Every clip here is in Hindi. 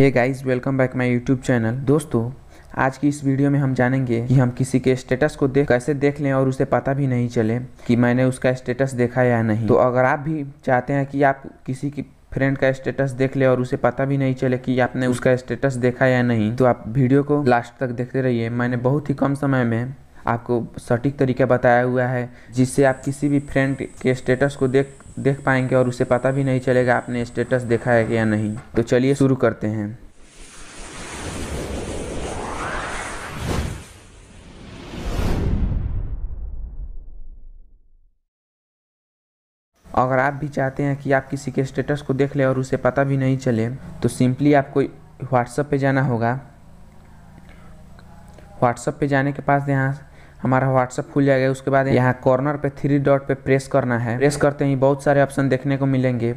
hey guys welcome back my YouTube channel दोस्तों आज की इस वीडियो में हम जानेंगे कि हम किसी के स्टेटस को देख कैसे देख लें और उसे पता भी नहीं चले कि मैंने उसका स्टेटस देखा या नहीं तो अगर आप भी चाहते हैं कि आप किसी की फ्रेंड का स्टेटस देख ले और उसे पता भी नहीं चले कि आपने उसका स्टेटस देखा या नहीं तो आप वीडियो को लास्ट तक देखते रहिए मैंने बहुत ही कम समय में आपको सटीक तरीका बताया हुआ है जिससे आप किसी भी फ्रेंड के स्टेटस को देख देख पाएंगे और उसे पता भी नहीं चलेगा आपने स्टेटस देखा है या नहीं तो चलिए शुरू करते हैं अगर आप भी चाहते हैं कि आप किसी के स्टेटस को देख ले और उसे पता भी नहीं चले तो सिंपली आपको व्हाट्सएप पे जाना होगा व्हाट्सएप पे जाने के पास यहाँ हमारा व्हाट्सअप खुल जाएगा उसके बाद यहाँ कॉर्नर पे थ्री डॉट पे प्रेस करना है प्रेस करते ही बहुत सारे ऑप्शन देखने को मिलेंगे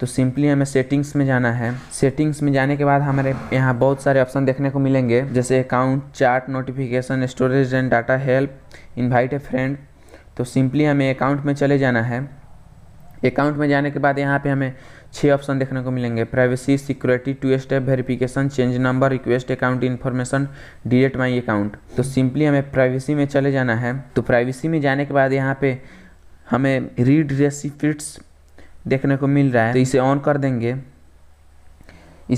तो सिंपली हमें सेटिंग्स में जाना है सेटिंग्स में जाने के बाद हमारे यहाँ बहुत सारे ऑप्शन देखने को मिलेंगे जैसे account chat notification storage and data help invite a friend तो सिंपली हमें अकाउंट में चले जाना है अकाउंट में जाने के बाद यहाँ पे हमें छः ऑप्शन देखने को मिलेंगे privacy security two step verification change number request account information delete my account तो सिंपली हमें प्राइवेसी में चले जाना है तो प्राइवेसी में जाने के बाद यहाँ पे हमें रीड रेसिपिट्स देखने को मिल रहा है तो इसे ऑन कर देंगे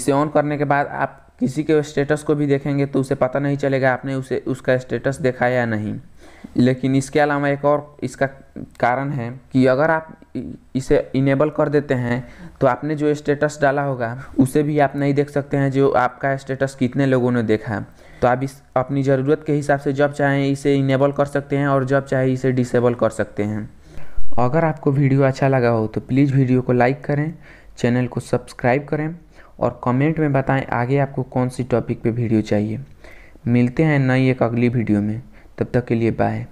इसे ऑन करने के बाद आप किसी के स्टेटस को भी देखेंगे तो उसे पता नहीं चलेगा आपने उसे उसका स्टेटस देखा या नहीं लेकिन इसके अलावा एक और इसका कारण है कि अगर आप इसे इनेबल कर देते हैं तो आपने जो स्टेटस डाला होगा उसे भी आप नहीं देख सकते हैं जो आपका स्टेटस कितने लोगों ने देखा तो आप इस अपनी ज़रूरत के हिसाब से जब चाहें इसे इनेबल कर सकते हैं और जब चाहें इसे डिसेबल कर सकते हैं अगर आपको वीडियो अच्छा लगा हो तो प्लीज़ वीडियो को लाइक करें चैनल को सब्सक्राइब करें और कमेंट में बताएं आगे आपको कौन सी टॉपिक पे वीडियो चाहिए मिलते हैं नई एक अगली वीडियो में तब तक के लिए बाय